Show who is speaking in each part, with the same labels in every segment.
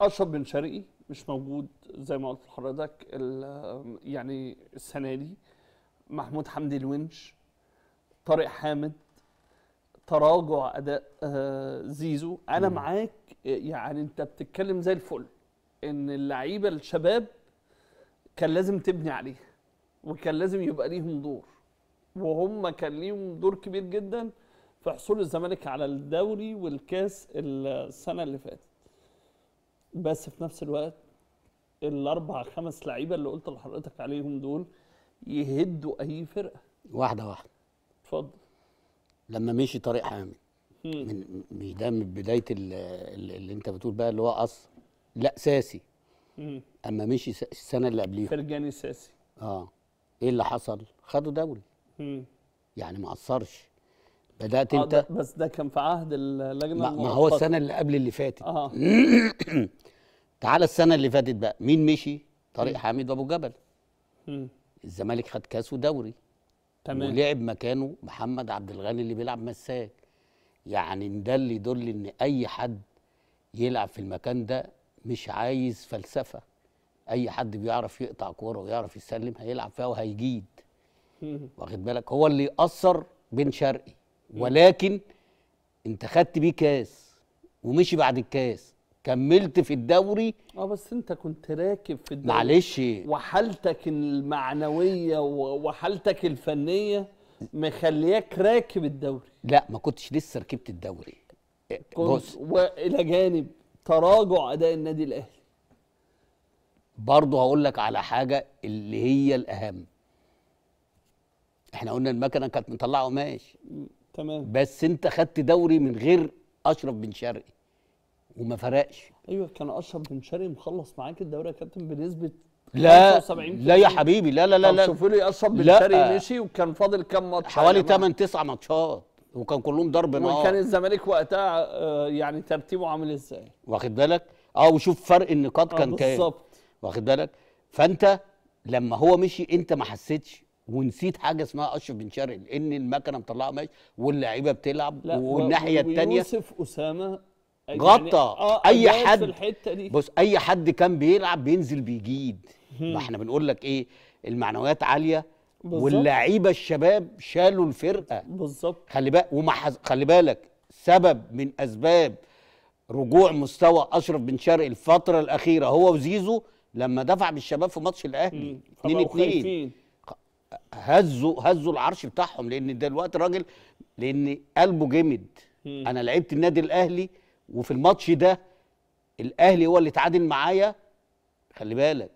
Speaker 1: اشرف بن شرقي مش موجود زي ما قلت لحضرتك يعني السنه دي محمود حمدي الونش طارق حامد تراجع اداء آه، زيزو انا معاك آه، يعني انت بتتكلم زي الفل ان اللعيبه الشباب كان لازم تبني عليها وكان لازم يبقى ليهم دور وهم كان ليهم دور كبير جدا في حصول الزمالك على الدوري والكاس السنه اللي فاتت بس في نفس الوقت الاربع خمس لعيبه اللي قلت لحضرتك عليهم دول يهدوا اي فرقه واحده واحده اتفضل
Speaker 2: لما مشي طارق حامد من مش ده من بدايه اللي انت بتقول بقى اللي هو قصر لا ساسي اما مشي السنه اللي قبليها
Speaker 1: فرجاني ساسي
Speaker 2: اه ايه اللي حصل خدوا دوري يعني ما قصرش بدات آه، انت آه
Speaker 1: بس ده كان في عهد اللجنه ما, ما هو السنه اللي
Speaker 2: قبل اللي فاتت آه. تعالى السنه اللي فاتت بقى مين مشي طارق حامد وابو جبل م. الزمالك خد كاس ودوري تمام ولعب مكانه محمد عبد الغني اللي بيلعب مساك يعني ده اللي يدل ان اي حد يلعب في المكان ده مش عايز فلسفه اي حد بيعرف يقطع كوره ويعرف يسلم هيلعب فيها وهيجيد واخد بالك هو اللي ياثر بن شرقي
Speaker 1: ولكن
Speaker 2: انت خدت بيه كاس
Speaker 1: ومشي بعد الكاس كملت في الدوري اه بس انت كنت راكب في الدوري معلش وحالتك المعنويه وحالتك الفنيه مخلياك راكب الدوري
Speaker 2: لا ما كنتش
Speaker 1: لسه ركبت الدوري بص والى جانب تراجع اداء النادي الاهلي
Speaker 2: برضه هقول لك على حاجه اللي هي الاهم احنا قلنا المكنه كانت مطلعه قماش تمام بس انت خدت دوري من غير اشرف بن شرقي
Speaker 1: وما فرقش ايوه كان اشرف بن شرقي مخلص معاك الدوري يا كابتن بنسبه لا لا يا حبيبي لا لا لا لا شوف لي اشرف بن شرقي مشي وكان فاضل كام ماتش حوالي 8
Speaker 2: 9 ماتشات وكان كلهم ضرب نار وكان
Speaker 1: الزمالك وقتها آه، يعني ترتيبه عامل ازاي
Speaker 2: واخد بالك اه وشوف فرق النقاط آه، كان كام بالظبط واخد بالك فانت لما هو مشي انت ما حسيتش ونسيت حاجه اسمها اشرف بن شرقي لان المكنه مطلعه ماشي واللعيبه بتلعب والناحيه الثانيه يوسف
Speaker 1: اسامه يعني غطى يعني آه اي حد الحتة دي. بص
Speaker 2: اي حد كان بيلعب بينزل بيجيد ما احنا بنقول لك ايه المعنويات عاليه
Speaker 1: واللعيبه
Speaker 2: الشباب شالوا الفرقه بالظبط خلي بالك وما خلي بالك سبب من اسباب رجوع مستوى اشرف بن شرقي الفتره الاخيره هو وزيزو لما دفع بالشباب في ماتش الاهلي 2 2 هزوا هزوا العرش بتاعهم لان دلوقتي الراجل لان قلبه جمد انا لعبت النادي الاهلي وفي الماتش ده الاهلي هو اللي اتعادل معايا خلي بالك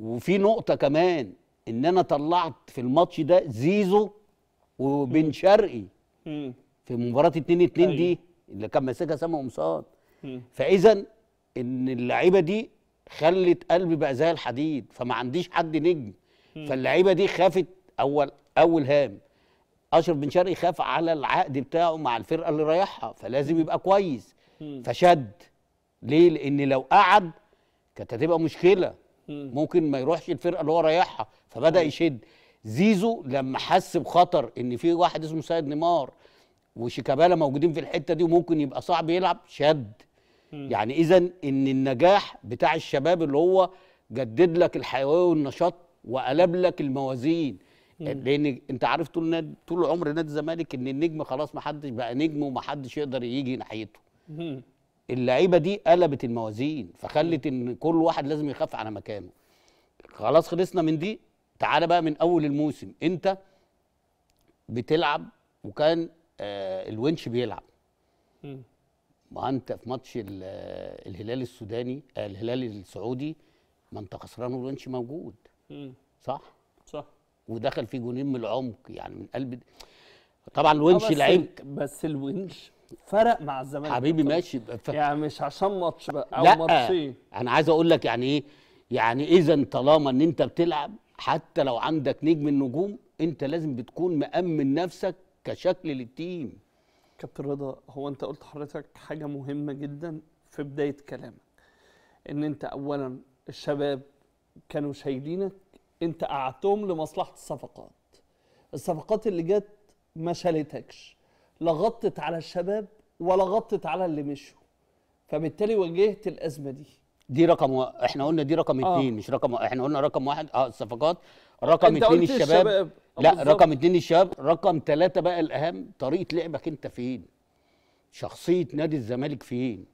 Speaker 2: وفي نقطه كمان ان انا طلعت في الماتش ده زيزو وبن شرقي في مباراه 2 2 دي أيوه. اللي كان ماسكها سامي قمصان فاذا ان اللعيبه دي خلت قلبي بقى زي الحديد فما عنديش حد نجم فاللعيبه دي خافت اول اول هام اشرف بن شرقي خاف على العقد بتاعه مع الفرقه اللي رايحها فلازم يبقى كويس فشد ليه لان لو قعد كانت هتبقى مشكله ممكن ما يروحش الفرقه اللي هو رايحها فبدا يشد زيزو لما حس بخطر ان في واحد اسمه سيد نيمار وشيكابالا موجودين في الحته دي وممكن يبقى صعب يلعب شد يعني اذا ان النجاح بتاع الشباب اللي هو جدد لك الحيويه والنشاط وقلب لك الموازين لان انت عارف طول ناد طول عمر نادي الزمالك ان النجم خلاص ما حدش بقى نجم وما حدش يقدر يجي ناحيته اللعيبه دي قلبت الموازين فخلت ان كل واحد لازم يخاف على مكانه خلاص خلصنا من دي تعالى بقى من اول الموسم انت بتلعب وكان آه الونش بيلعب ما انت في ماتش آه، الهلال السوداني آه الهلال السعودي ما انت خسران والونش موجود صح صح ودخل فيه جونين من العمق يعني من قلب طبعا آه، الونش لعيب بس الونش
Speaker 1: فرق مع الزمالك حبيبي
Speaker 2: ماشي ف... يعني مش عشان ماتش بقى او لا ماتشين انا عايز اقول لك يعني ايه يعني اذا طالما ان انت بتلعب حتى لو عندك نجم النجوم انت لازم
Speaker 1: بتكون مامن نفسك كشكل للتيم كابتن رضا هو انت قلت حضرتك حاجه مهمه جدا في بدايه كلامك ان انت اولا الشباب كانوا شايلينك انت قعدتهم لمصلحه الصفقات الصفقات اللي جت ما شالتكش لا غطت على الشباب ولا غطت على اللي مشوا فبالتالي واجهت الازمه دي
Speaker 2: دي رقم و... احنا قلنا دي رقم آه. اتنين مش رقم احنا قلنا رقم واحد اه الصفقات رقم اتنين الشباب, الشباب. لا بالزبط. رقم اتنين الشباب رقم تلاتة بقى الاهم طريقه لعبك انت فين شخصيه نادي الزمالك فين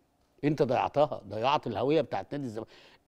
Speaker 2: انت ضيعتها ضيعت الهويه بتاعت نادي الزمالك